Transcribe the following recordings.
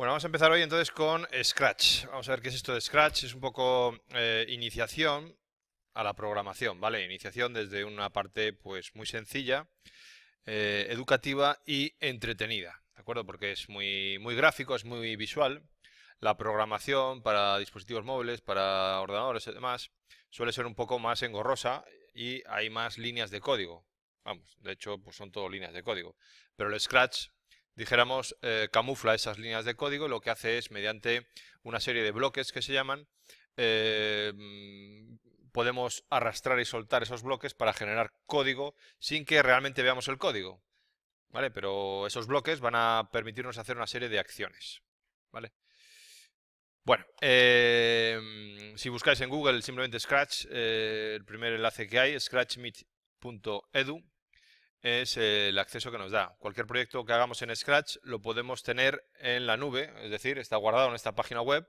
Bueno, vamos a empezar hoy entonces con eh, Scratch. Vamos a ver qué es esto de Scratch. Es un poco eh, iniciación a la programación, ¿vale? Iniciación desde una parte pues muy sencilla, eh, educativa y entretenida, ¿de acuerdo? Porque es muy, muy gráfico, es muy visual. La programación para dispositivos móviles, para ordenadores y demás, suele ser un poco más engorrosa y hay más líneas de código. Vamos, de hecho, pues son todo líneas de código. Pero el Scratch dijéramos, eh, camufla esas líneas de código, lo que hace es, mediante una serie de bloques que se llaman, eh, mm, podemos arrastrar y soltar esos bloques para generar código sin que realmente veamos el código. ¿Vale? Pero esos bloques van a permitirnos hacer una serie de acciones. ¿Vale? Bueno, eh, si buscáis en Google simplemente Scratch, el primer enlace que hay, scratchmit.edu es el acceso que nos da. Cualquier proyecto que hagamos en Scratch lo podemos tener en la nube, es decir, está guardado en esta página web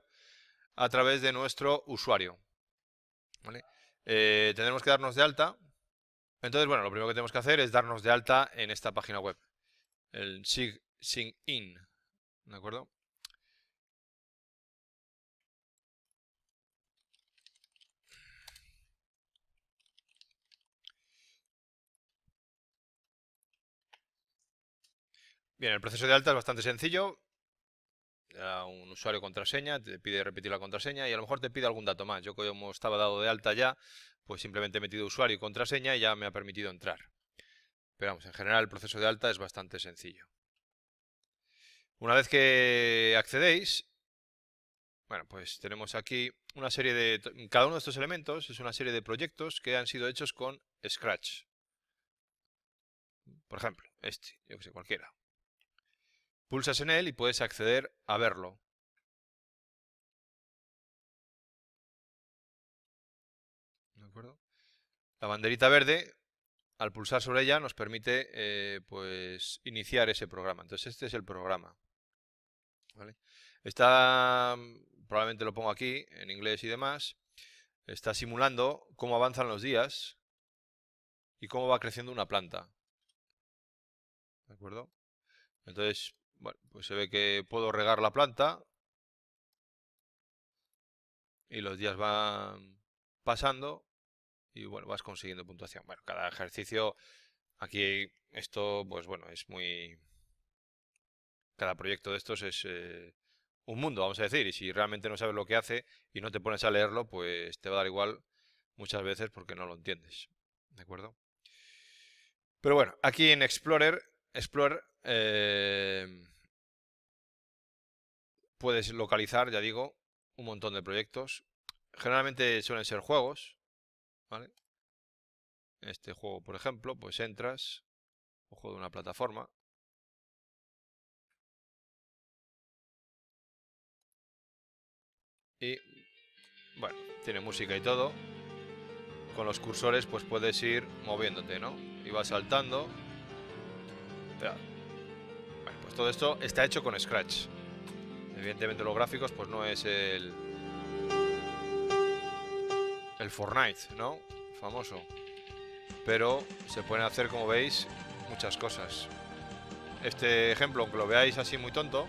a través de nuestro usuario. Eh, tendremos que darnos de alta. Entonces, bueno, lo primero que tenemos que hacer es darnos de alta en esta página web. El sig-sig-in, in. ¿De acuerdo? Bien, el proceso de alta es bastante sencillo. un usuario contraseña, te pide repetir la contraseña y a lo mejor te pide algún dato más. Yo como estaba dado de alta ya, pues simplemente he metido usuario y contraseña y ya me ha permitido entrar. Pero vamos, en general el proceso de alta es bastante sencillo. Una vez que accedéis, bueno, pues tenemos aquí una serie de... Cada uno de estos elementos es una serie de proyectos que han sido hechos con Scratch. Por ejemplo, este, yo que sé, cualquiera. Pulsas en él y puedes acceder a verlo. ¿De acuerdo? La banderita verde, al pulsar sobre ella, nos permite eh, pues, iniciar ese programa. Entonces este es el programa. ¿Vale? Está, mm, probablemente lo pongo aquí, en inglés y demás, está simulando cómo avanzan los días y cómo va creciendo una planta. ¿De acuerdo? Entonces, bueno pues se ve que puedo regar la planta. Y los días van pasando. Y bueno, vas consiguiendo puntuación. Bueno, cada ejercicio. Aquí esto, pues bueno, es muy. Cada proyecto de estos es eh, un mundo, vamos a decir. Y si realmente no sabes lo que hace y no te pones a leerlo, pues te va a dar igual muchas veces porque no lo entiendes. ¿De acuerdo? Pero bueno, aquí en Explorer, Explorer eh, puedes localizar, ya digo, un montón de proyectos. Generalmente suelen ser juegos, Este juego, por ejemplo, pues entras, un juego de una plataforma. Y, bueno, tiene música y todo. Con los cursores, pues puedes ir moviéndote, ¿no? Y vas saltando. pues todo esto está hecho con Scratch. Evidentemente los gráficos pues no es el... El Fortnite, ¿no? Famoso. Pero se pueden hacer, como veis, muchas cosas. Este ejemplo, aunque lo veáis así muy tonto,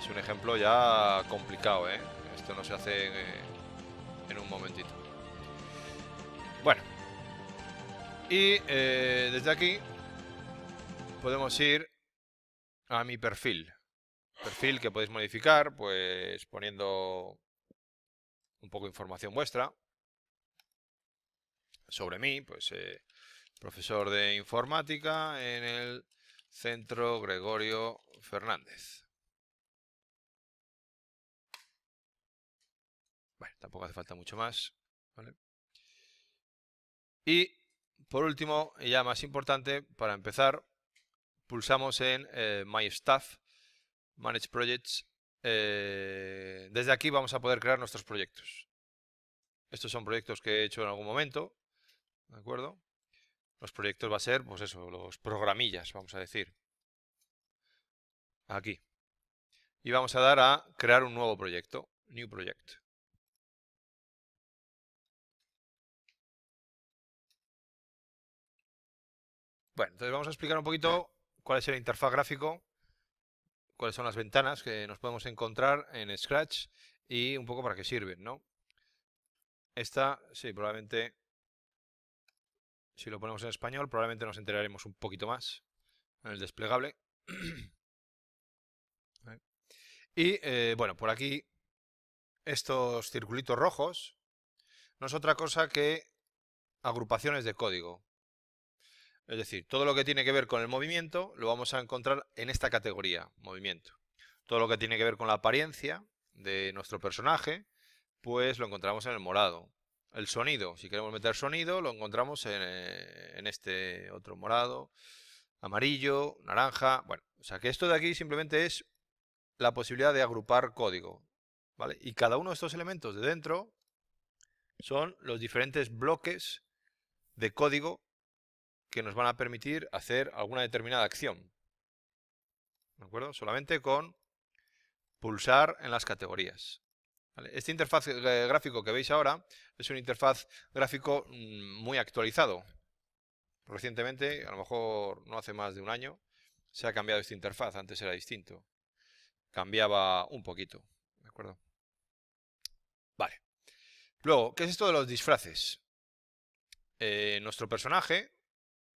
es un ejemplo ya complicado, ¿eh? Esto no se hace eh, en, un momentito. Bueno. Y eh, desde aquí podemos ir a mi perfil perfil que podéis modificar, pues poniendo un poco de información vuestra sobre mí, pues eh, profesor de informática en el Centro Gregorio Fernández. tampoco hace falta mucho más. Y por último, y ya más importante, para empezar, pulsamos en eh, My Staff Manage Projects. Eh, desde aquí vamos a poder crear nuestros proyectos. Estos son proyectos que he hecho en algún momento. ¿De acuerdo? Los proyectos va a ser, pues eso, los programillas, vamos a decir. Aquí. Y vamos a dar a crear un nuevo proyecto. New Project. Bueno, entonces vamos a explicar un poquito cuál es el interfaz gráfico cuáles son las ventanas que nos podemos encontrar en Scratch y un poco para qué sirven, ¿no? Esta, sí, probablemente, si lo ponemos en español, probablemente nos enteraremos un poquito más en el desplegable. y, eh, bueno, por aquí, estos circulitos rojos no es otra cosa que agrupaciones de código. Es decir, todo lo que tiene que ver con el movimiento lo vamos a encontrar en esta categoría, movimiento. Todo lo que tiene que ver con la apariencia de nuestro personaje, pues lo encontramos en el morado. El sonido, si queremos meter sonido, lo encontramos en, eh, este otro morado, amarillo, naranja, bueno. O sea que esto de aquí simplemente es la posibilidad de agrupar código. ¿vale? Y cada uno de estos elementos de dentro son los diferentes bloques de código que nos van a permitir hacer alguna determinada acción. ¿De acuerdo? Solamente con pulsar en las categorías. Este interfaz gráfico que veis ahora es un interfaz gráfico mm, muy actualizado. Recientemente, a lo mejor no hace más de un año, se ha cambiado esta interfaz. Antes era distinto. Cambiaba un poquito. ¿De acuerdo? Vale. Luego, ¿qué es esto de los disfraces? Eh, nuestro personaje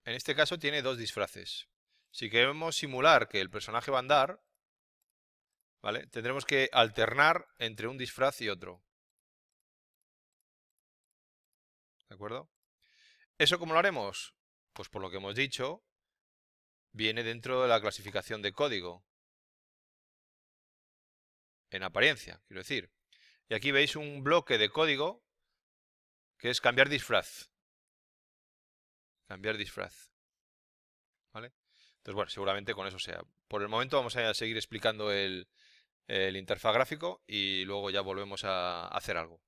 en este caso tiene dos disfraces. Si queremos simular que el personaje va a andar, ¿vale? Tendremos que alternar entre un disfraz y otro. ¿De acuerdo? ¿Eso cómo lo haremos? Pues por lo que hemos dicho, viene dentro de la clasificación de código. En apariencia, quiero decir. Y aquí veis un bloque de código que es cambiar disfraz cambiar disfraz. ¿Vale? Entonces, bueno, seguramente con eso sea. Por el momento vamos a seguir explicando el, interfaz gráfico y luego ya volvemos a hacer algo.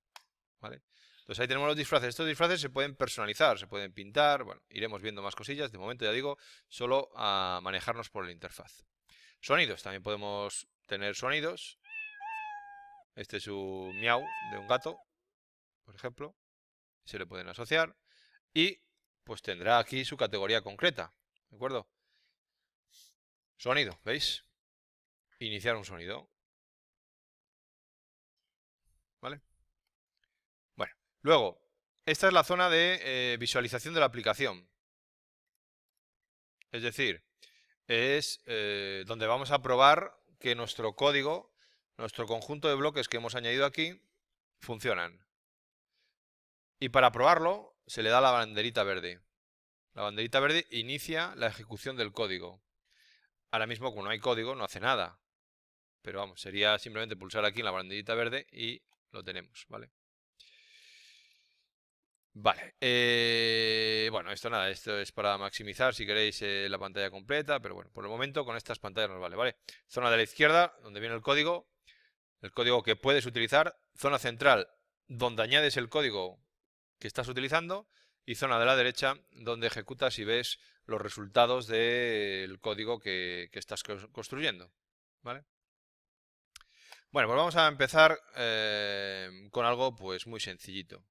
¿Vale? Entonces ahí tenemos los disfraces. Estos disfraces se pueden personalizar, se pueden pintar, bueno, iremos viendo más cosillas. De momento ya digo, solo a manejarnos por la interfaz. Sonidos, también podemos tener sonidos. Este es un miau de un gato, por ejemplo. Se le pueden asociar. Y pues tendrá aquí su categoría concreta. ¿De acuerdo? Sonido, ¿veis? Iniciar un sonido. ¿Vale? Bueno, luego, esta es la zona de eh, visualización de la aplicación. Es decir, es eh, donde vamos a probar que nuestro código, nuestro conjunto de bloques que hemos añadido aquí, funcionan. Y para probarlo, se le da la banderita verde. La banderita verde inicia la ejecución del código. Ahora mismo, como no hay código, no hace nada. Pero vamos, sería simplemente pulsar aquí en la banderita verde y lo tenemos, ¿vale? Vale, eh, bueno, esto nada, esto es para maximizar si queréis eh, la pantalla completa, pero bueno, por el momento con estas pantallas nos vale, ¿vale? Zona de la izquierda, donde viene el código, el código que puedes utilizar, zona central, donde añades el código que estás utilizando y zona de la derecha donde ejecutas y ves los resultados del código que, estás construyendo. ¿vale? Bueno, pues vamos a empezar eh, con algo pues muy sencillito.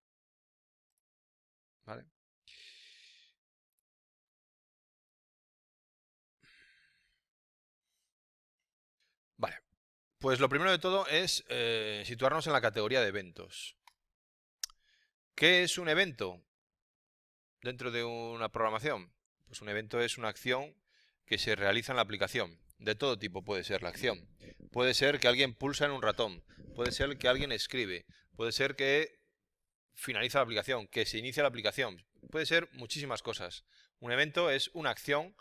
¿Vale? Vale. Pues lo primero de todo es eh, situarnos en la categoría de eventos. ¿Qué es un evento dentro de una programación? Pues un evento es una acción que se realiza en la aplicación. De todo tipo puede ser la acción. Puede ser que alguien pulsa en un ratón. Puede ser que alguien escribe. Puede ser que finaliza la aplicación, que se inicia la aplicación. Puede ser muchísimas cosas. Un evento es una acción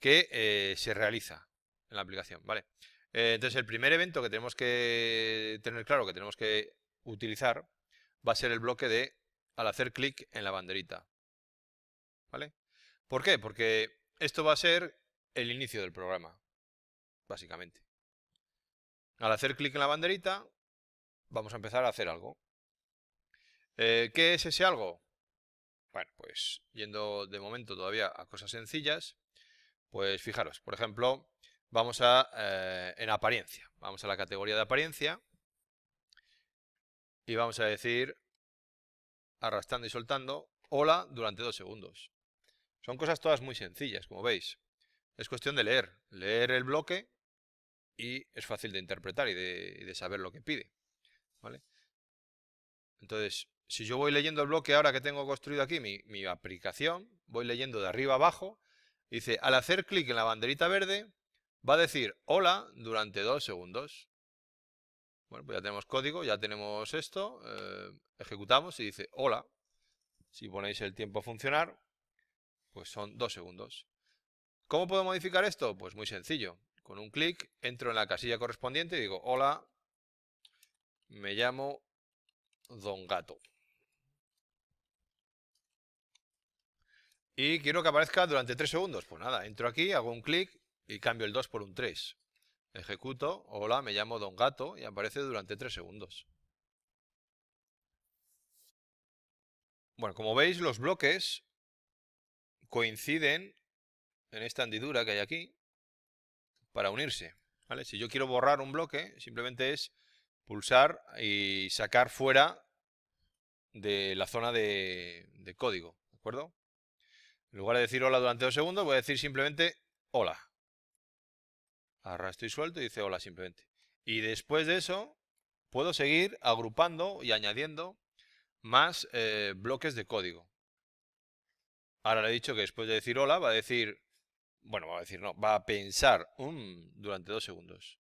que eh, se realiza en la aplicación. ¿vale? Eh, entonces el primer evento que tenemos que tener claro, que tenemos que utilizar, va a ser el bloque de al hacer clic en la banderita. ¿Vale? ¿Por qué? Porque esto va a ser el inicio del programa, básicamente. Al hacer clic en la banderita, vamos a empezar a hacer algo. Eh, ¿Qué es ese algo? Bueno, pues yendo de momento todavía a cosas sencillas, pues fijaros, por ejemplo, vamos a eh, en apariencia, vamos a la categoría de apariencia y vamos a decir arrastrando y soltando, hola, durante dos segundos. Son cosas todas muy sencillas, como veis. Es cuestión de leer, leer el bloque y es fácil de interpretar y de, saber lo que pide. ¿vale? Entonces, si yo voy leyendo el bloque ahora que tengo construido aquí, mi, aplicación, voy leyendo de arriba abajo, dice, al hacer clic en la banderita verde, va a decir hola durante dos segundos. Bueno, pues ya tenemos código, ya tenemos esto. Eh, ejecutamos y dice hola. Si ponéis el tiempo a funcionar, pues son dos segundos. ¿Cómo puedo modificar esto? Pues muy sencillo. Con un clic entro en la casilla correspondiente y digo hola, me llamo Don Gato. Y quiero que aparezca durante tres segundos. Pues nada, entro aquí, hago un clic y cambio el 2 por un 3. Ejecuto, hola, me llamo Don Gato y aparece durante tres segundos. Bueno, como veis, los bloques coinciden en esta hendidura que hay aquí para unirse. Si yo quiero borrar un bloque, simplemente es pulsar y sacar fuera de la zona de, de código. ¿De acuerdo? En lugar de decir hola durante dos segundos, voy a decir simplemente hola. Arrastro y suelto y dice hola simplemente. Y después de eso, puedo seguir agrupando y añadiendo más eh, bloques de código. Ahora le he dicho que después de decir hola va a decir, bueno, va a decir no, va a pensar durante dos segundos.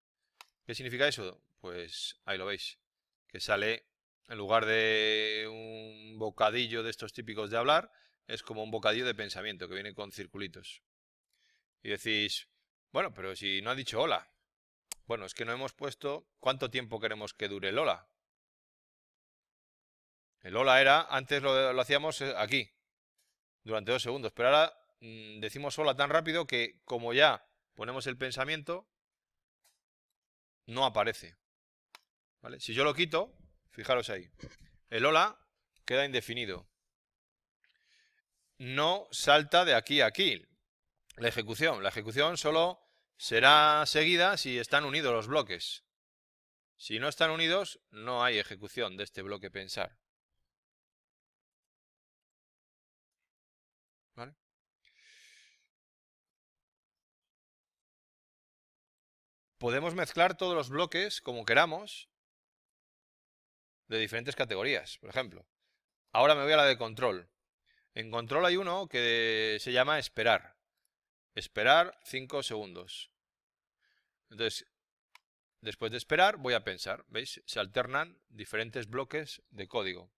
¿Qué significa eso? Pues ahí lo veis, que sale en lugar de un bocadillo de estos típicos de hablar, es como un bocadillo de pensamiento que viene con circulitos. Y decís, bueno, pero si no ha dicho hola. Bueno, es que no hemos puesto cuánto tiempo queremos que dure el hola. El hola era, antes lo, hacíamos eh, aquí, durante dos segundos, pero ahora mm, decimos hola tan rápido que como ya ponemos el pensamiento, no aparece. ¿Vale? Si yo lo quito, fijaros ahí, el hola queda indefinido. No salta de aquí a aquí la ejecución. La ejecución solo será seguida si están unidos los bloques. Si no están unidos, no hay ejecución de este bloque pensar. podemos mezclar todos los bloques como queramos de diferentes categorías, por ejemplo. Ahora me voy a la de control. En control hay uno que se llama esperar. Esperar 5 segundos. Entonces, después de esperar, voy a pensar. ¿Veis? Se alternan diferentes bloques de código.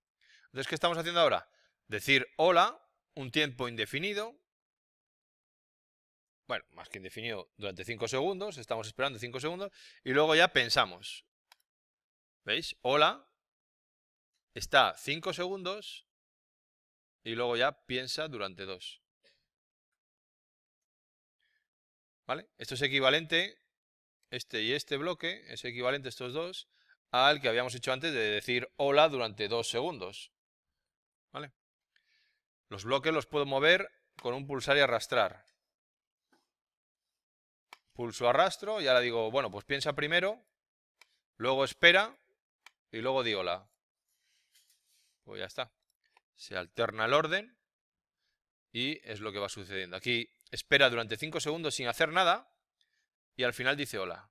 Entonces, ¿qué estamos haciendo ahora? Decir hola, un tiempo indefinido, bueno, más que indefinido, durante 5 segundos, estamos esperando 5 segundos, y luego ya pensamos. ¿Veis? Hola, está 5 segundos, y luego ya piensa durante 2. ¿Vale? Esto es equivalente, este y este bloque, es equivalente a estos dos, al que habíamos hecho antes de decir hola durante 2 segundos. ¿Vale? Los bloques los puedo mover con un pulsar y arrastrar. Pulso arrastro y ahora digo, bueno, pues piensa primero, luego espera y luego di hola. Pues ya está. Se alterna el orden y es lo que va sucediendo. Aquí espera durante 5 segundos sin hacer nada y al final dice hola.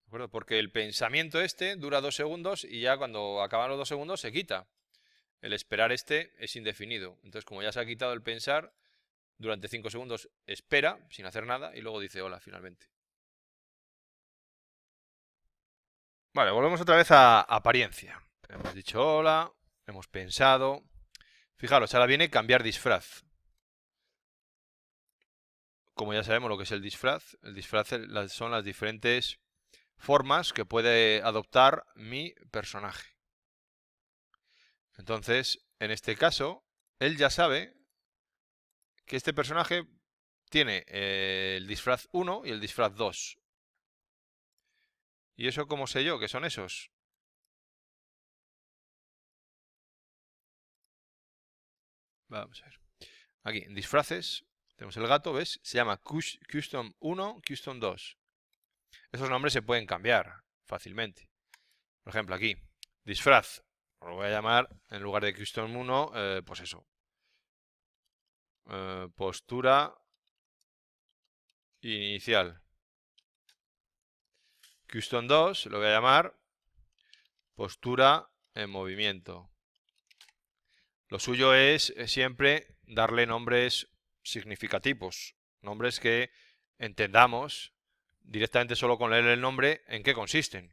¿De acuerdo? Porque el pensamiento este dura 2 segundos y ya cuando acaban los 2 segundos se quita. El esperar este es indefinido. Entonces, como ya se ha quitado el pensar, durante 5 segundos espera sin hacer nada y luego dice hola finalmente. Vale, volvemos otra vez a apariencia. Hemos dicho hola, hemos pensado. Fijaros, ahora viene cambiar disfraz. Como ya sabemos lo que es el disfraz, el disfraz son las diferentes formas que puede adoptar mi personaje. Entonces, en este caso, él ya sabe que este personaje tiene eh, el disfraz 1 y el disfraz 2. ¿Y eso cómo sé yo que son esos? Vamos a ver. Aquí, en disfraces, tenemos el gato, ¿ves? Se llama Custom 1, Custom 2. Esos nombres se pueden cambiar fácilmente. Por ejemplo, aquí, disfraz. Lo voy a llamar, en lugar de Custom 1, eh, pues eso, eh, postura inicial. Custom 2 lo voy a llamar postura en movimiento. Lo suyo es siempre darle nombres significativos, nombres que entendamos directamente solo con leer el nombre en qué consisten.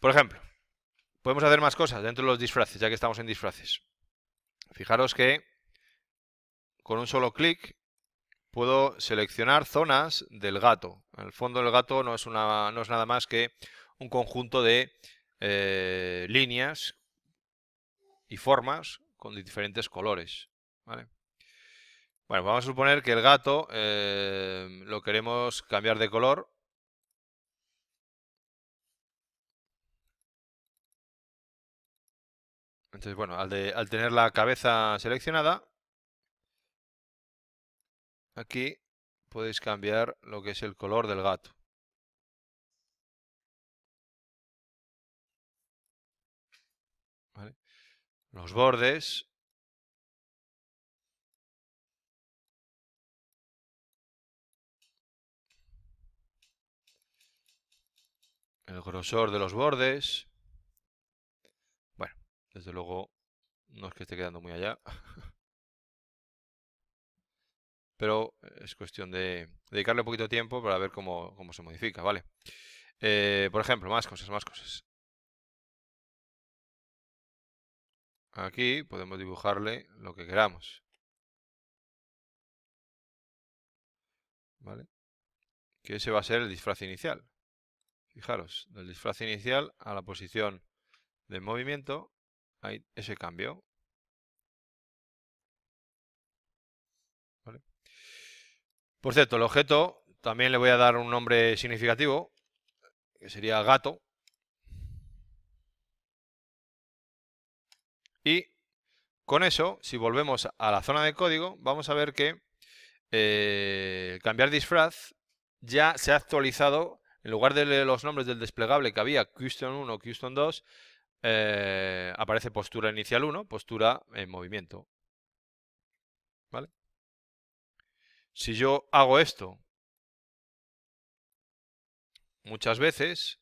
Por ejemplo, Podemos hacer más cosas dentro de los disfraces, ya que estamos en disfraces. Fijaros que con un solo clic puedo seleccionar zonas del gato. El fondo del gato no es, nada más que un conjunto de eh, líneas y formas con diferentes colores. Bueno, vamos a suponer que el gato eh, lo queremos cambiar de color Entonces, bueno, al, tener la cabeza seleccionada, aquí podéis cambiar lo que es el color del gato. Los bordes. El grosor de los bordes. Desde luego, no es que esté quedando muy allá. Pero eh, es cuestión de dedicarle un poquito de tiempo para ver cómo, se modifica, ¿vale? Eh, por ejemplo, más cosas, más cosas. Aquí podemos dibujarle lo que queramos. ¿Vale? Que ese va a ser el disfraz inicial. Fijaros, del disfraz inicial a la posición de movimiento ese cambio. Por cierto, el objeto también le voy a dar un nombre significativo, que sería gato. Y con eso, si volvemos a la zona de código, vamos a ver que eh, cambiar disfraz ya se ha actualizado, en lugar de los nombres del desplegable que había, Custom 1, Custom 2, eh, aparece postura inicial 1, postura en movimiento. ¿Vale? Si yo hago esto muchas veces,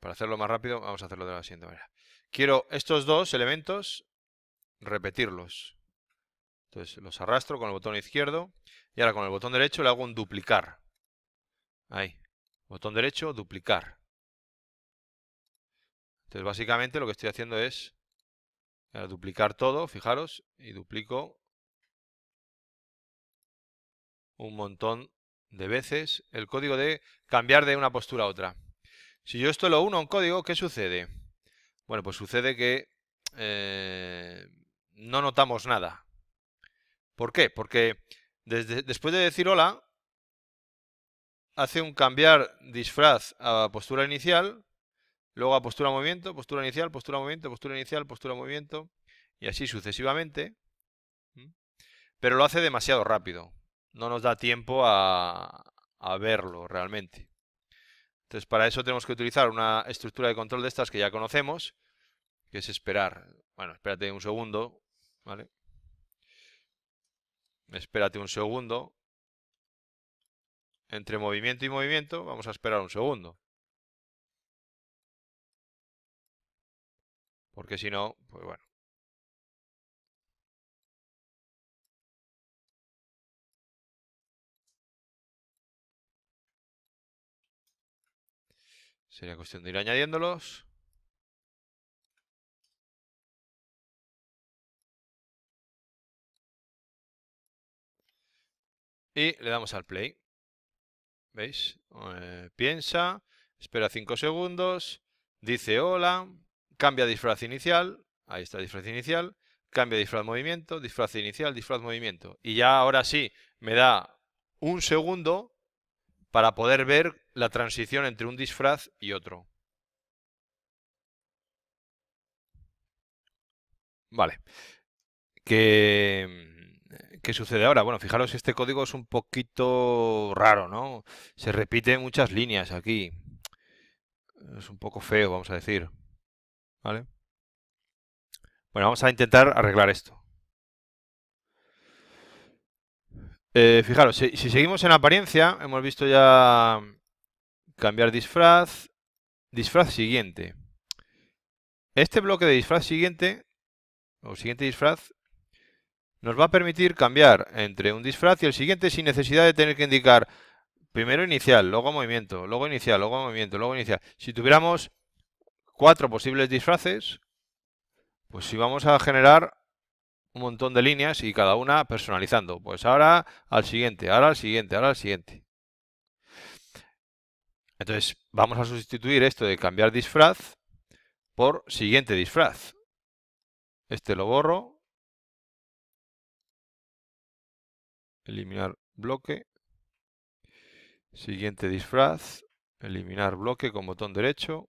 para hacerlo más rápido, vamos a hacerlo de la siguiente manera. Quiero estos dos elementos repetirlos. Entonces los arrastro con el botón izquierdo y ahora con el botón derecho le hago un duplicar. Ahí. Botón derecho, duplicar. Entonces básicamente lo que estoy haciendo es eh, duplicar todo, fijaros, y duplico un montón de veces el código de cambiar de una postura a otra. Si yo esto lo uno a un código, ¿qué sucede? Bueno, pues sucede que eh, no notamos nada. ¿Por qué? Porque después de decir hola, hace un cambiar disfraz a postura inicial, luego a postura movimiento, postura inicial, postura movimiento, postura inicial, postura movimiento, y así sucesivamente. Pero lo hace demasiado rápido. No nos da tiempo a, a verlo realmente. Entonces, para eso tenemos que utilizar una estructura de control de estas que ya conocemos, que es esperar. Bueno, espérate un segundo, ¿vale? Espérate un segundo. Entre movimiento y movimiento vamos a esperar un segundo. Porque si no, pues bueno. Sería cuestión de ir añadiéndolos. y le damos al play. ¿Veis? Eh, piensa, espera 5 segundos, dice hola, cambia disfraz inicial, ahí está disfraz inicial, cambia disfraz movimiento, disfraz inicial, disfraz movimiento. Y ya ahora sí me da un segundo para poder ver la transición entre un disfraz y otro. Vale. Que ¿qué sucede ahora? Bueno, fijaros, este código es un poquito raro, ¿no? Se repiten muchas líneas aquí. Es un poco feo, vamos a decir. ¿Vale? Bueno, vamos a intentar arreglar esto. Eh, fijaros, si, seguimos en apariencia, hemos visto ya cambiar disfraz, disfraz siguiente. Este bloque de disfraz siguiente, o siguiente disfraz, nos va a permitir cambiar entre un disfraz y el siguiente sin necesidad de tener que indicar primero inicial, luego movimiento, luego inicial, luego movimiento, luego inicial. Si tuviéramos cuatro posibles disfraces, pues si vamos a generar un montón de líneas y cada una personalizando. Pues ahora al siguiente, ahora al siguiente, ahora al siguiente. Entonces vamos a sustituir esto de cambiar disfraz por siguiente disfraz. Este lo borro eliminar bloque. Siguiente disfraz, eliminar bloque con botón derecho.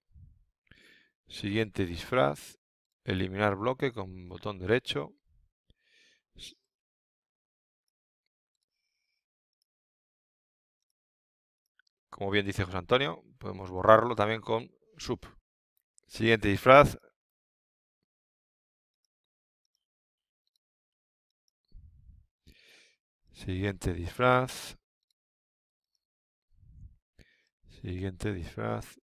Siguiente disfraz, eliminar bloque con botón derecho. Como bien dice José Antonio, podemos borrarlo también con sub. Siguiente disfraz, Siguiente disfraz. Siguiente disfraz.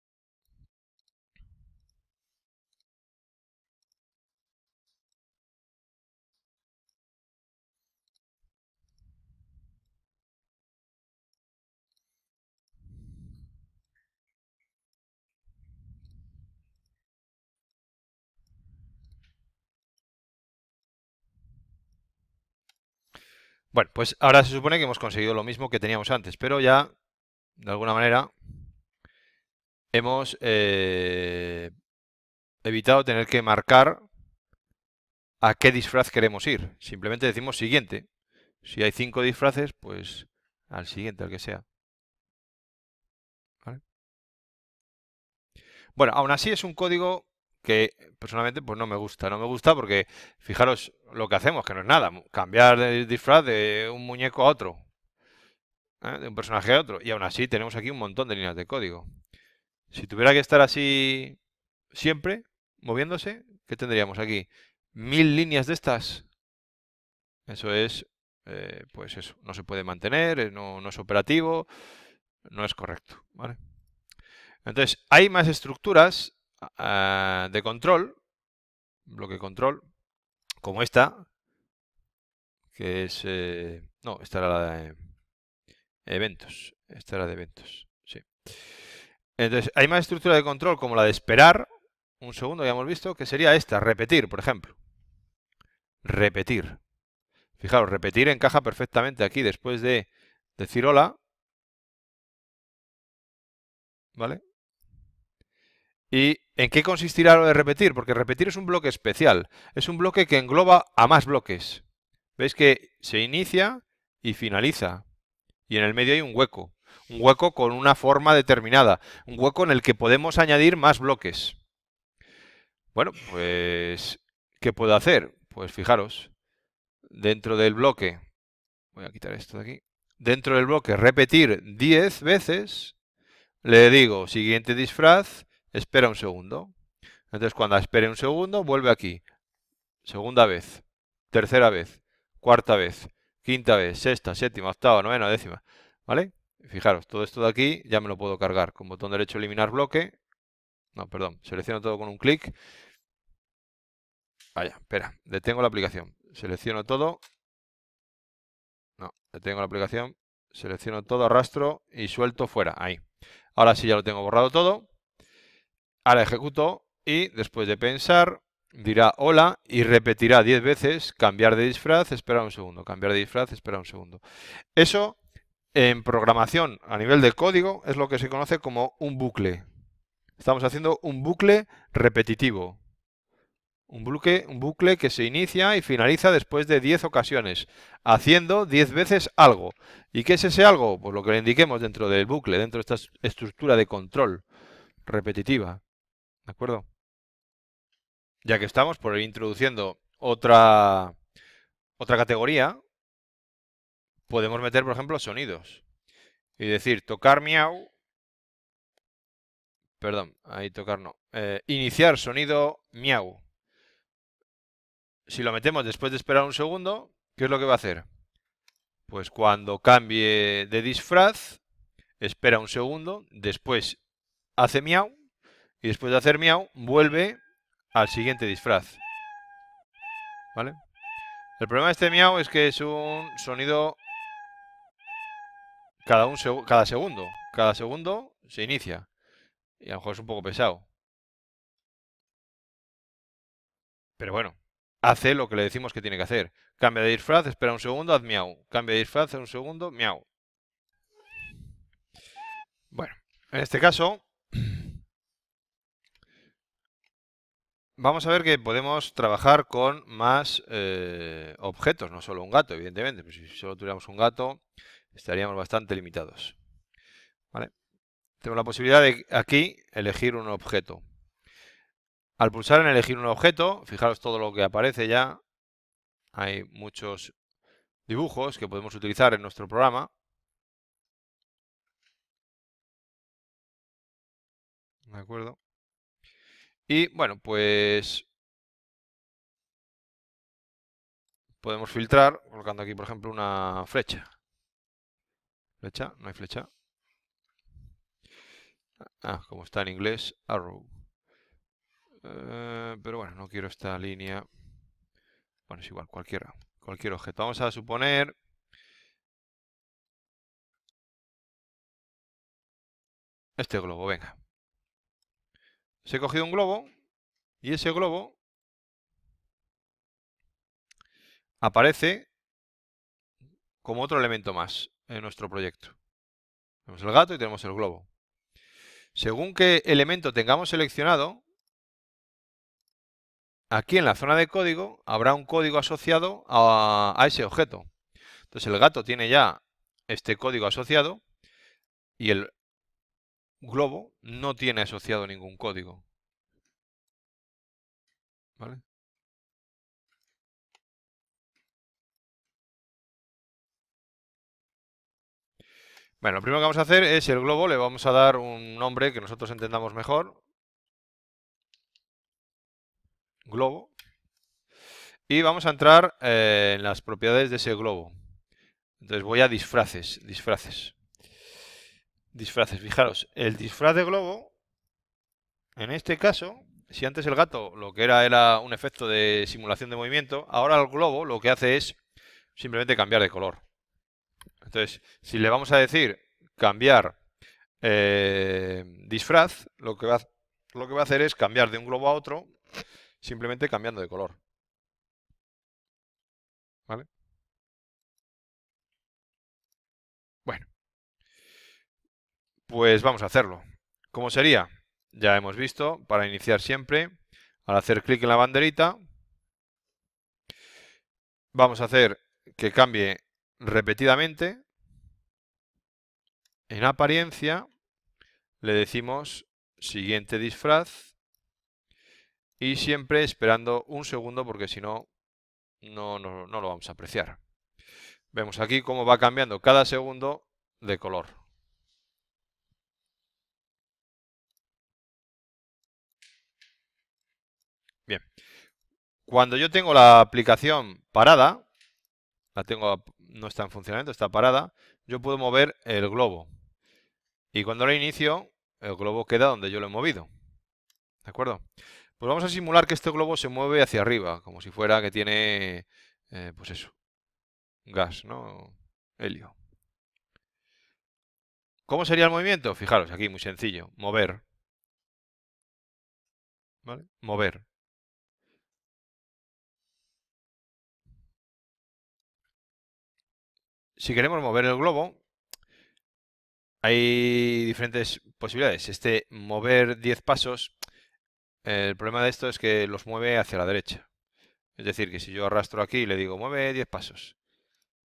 Bueno, pues ahora se supone que hemos conseguido lo mismo que teníamos antes, pero ya, de alguna manera, hemos eh, evitado tener que marcar a qué disfraz queremos ir. Simplemente decimos siguiente. Si hay cinco disfraces, pues al siguiente, al que sea. Bueno, aún así es un código que personalmente pues no me gusta. No me gusta porque fijaros lo que hacemos, que no es nada, cambiar de disfraz de un muñeco a otro, ¿eh? de un personaje a otro. Y aún así tenemos aquí un montón de líneas de código. Si tuviera que estar así siempre, moviéndose, ¿qué tendríamos aquí? Mil líneas de estas. Eso es, eh, pues eso, no se puede mantener, eh, no, es operativo, no es correcto, Entonces, hay más estructuras Ah, de control, bloque control, como esta, que es... Eh, no, esta era la de eventos. Esta era de eventos, sí. Entonces, hay más estructura de control como la de esperar, un segundo, ya hemos visto, que sería esta, repetir, por ejemplo. Repetir. Fijaros, repetir encaja perfectamente aquí después de decir hola. ¿Vale? ¿Y en qué consistirá lo de repetir? Porque repetir es un bloque especial, es un bloque que engloba a más bloques. Veis que se inicia y finaliza, y en el medio hay un hueco, un hueco con una forma determinada, un hueco en el que podemos añadir más bloques. Bueno, pues, ¿qué puedo hacer? Pues fijaros, dentro del bloque, voy a quitar esto de aquí, dentro del bloque repetir 10 veces, le digo siguiente disfraz, espera un segundo. Entonces, cuando espere un segundo, vuelve aquí. Segunda vez, tercera vez, cuarta vez, quinta vez, sexta, séptima, octava, novena, décima. ¿Vale? Fijaros, todo esto de aquí ya me lo puedo cargar con botón derecho eliminar bloque. No, perdón, selecciono todo con un clic. Vaya, espera, detengo la aplicación. Selecciono todo. No, detengo la aplicación. Selecciono todo, arrastro y suelto fuera. Ahí. Ahora sí ya lo tengo borrado todo. Ahora ejecuto y después de pensar dirá hola y repetirá 10 veces cambiar de disfraz, espera un segundo, cambiar de disfraz, espera un segundo. Eso en programación a nivel de código es lo que se conoce como un bucle. Estamos haciendo un bucle repetitivo. Un bucle, un bucle que se inicia y finaliza después de 10 ocasiones, haciendo 10 veces algo. ¿Y qué es ese algo? Pues lo que le indiquemos dentro del bucle, dentro de esta estructura de control repetitiva. ¿De acuerdo? Ya que estamos por ir introduciendo otra, otra categoría, podemos meter, por ejemplo, sonidos. Y decir, tocar miau. Perdón, ahí tocar no. Eh, iniciar sonido miau. Si lo metemos después de esperar un segundo, ¿qué es lo que va a hacer? Pues cuando cambie de disfraz, espera un segundo, después hace miau y después de hacer miau, vuelve al siguiente disfraz. ¿Vale? El problema de este miau es que es un sonido cada, cada segundo. Cada segundo se inicia. Y a lo mejor es un poco pesado. Pero bueno, hace lo que le decimos que tiene que hacer. Cambia de disfraz, espera un segundo, haz miau. Cambia de disfraz, un segundo, miau. Bueno, en este caso, vamos a ver que podemos trabajar con más eh, objetos, no solo un gato, evidentemente. Pero si solo tuviéramos un gato, estaríamos bastante limitados. ¿Vale? Tenemos la posibilidad de aquí elegir un objeto. Al pulsar en elegir un objeto, fijaros todo lo que aparece ya. Hay muchos dibujos que podemos utilizar en nuestro programa. ¿De acuerdo? Y bueno, pues podemos filtrar colocando aquí, por ejemplo, una flecha. Flecha, no hay flecha. Ah, como está en inglés, arrow. Eh, pero bueno, no quiero esta línea. Bueno, es igual, cualquiera. Cualquier objeto. Vamos a suponer este globo, venga. Se he cogido un globo y ese globo aparece como otro elemento más en nuestro proyecto. Tenemos el gato y tenemos el globo. Según qué elemento tengamos seleccionado, aquí en la zona de código habrá un código asociado a, a ese objeto. Entonces el gato tiene ya este código asociado y el globo no tiene asociado ningún código. ¿Vale? Bueno, lo primero que vamos a hacer es el globo, le vamos a dar un nombre que nosotros entendamos mejor. Globo. Y vamos a entrar eh, en las propiedades de ese globo. Entonces voy a disfraces, disfraces disfraces. Fijaros, el disfraz de globo, en este caso, si antes el gato lo que era era un efecto de simulación de movimiento, ahora el globo lo que hace es simplemente cambiar de color. Entonces, si le vamos a decir cambiar eh, disfraz, lo que, va, lo que va a hacer es cambiar de un globo a otro, simplemente cambiando de color. ¿Vale? Pues vamos a hacerlo. ¿Cómo sería? Ya hemos visto, para iniciar siempre, al hacer clic en la banderita, vamos a hacer que cambie repetidamente. En apariencia le decimos siguiente disfraz y siempre esperando un segundo porque si no, no, lo vamos a apreciar. Vemos aquí cómo va cambiando cada segundo de color. Cuando yo tengo la aplicación parada, la tengo, no está en funcionamiento, está parada, yo puedo mover el globo. Y cuando lo inicio, el globo queda donde yo lo he movido. ¿De acuerdo? Pues vamos a simular que este globo se mueve hacia arriba, como si fuera que tiene, eh, pues eso, gas, ¿no? Helio. ¿Cómo sería el movimiento? Fijaros, aquí muy sencillo, mover. ¿Vale? Mover. Si queremos mover el globo, hay diferentes posibilidades. Este mover 10 pasos, el problema de esto es que los mueve hacia la derecha. Es decir, que si yo arrastro aquí y le digo mueve 10 pasos,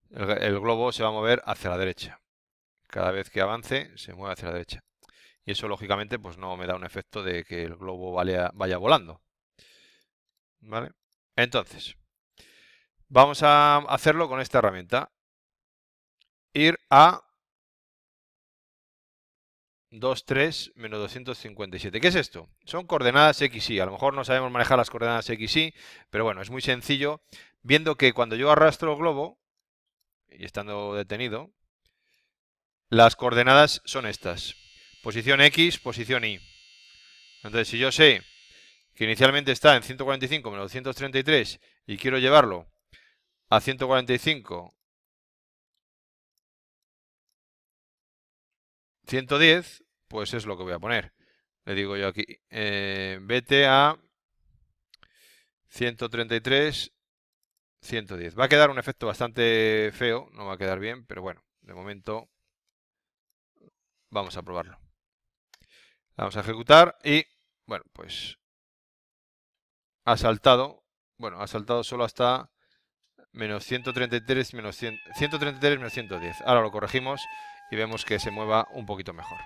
el, globo se va a mover hacia la derecha. Cada vez que avance, se mueve hacia la derecha. Y eso, lógicamente, pues no me da un efecto de que el globo vaya, vaya volando. ¿Vale? Entonces, vamos a hacerlo con esta herramienta ir a 2, 3, menos 257. ¿Qué es esto? Son coordenadas x, y. A lo mejor no sabemos manejar las coordenadas x, y, pero bueno, es muy sencillo. Viendo que cuando yo arrastro el globo, y estando detenido, las coordenadas son estas. Posición x, posición y. Entonces, si yo sé que inicialmente está en 145 menos 233 y quiero llevarlo a 145 110, pues es lo que voy a poner. Le digo yo aquí, eh, vete a 133, 110. Va a quedar un efecto bastante feo, no va a quedar bien, pero bueno, de momento vamos a probarlo. Vamos a ejecutar y, bueno, pues ha saltado, bueno, ha saltado solo hasta menos 133, menos 133, menos 110. Ahora lo corregimos y vemos que se mueva un poquito mejor.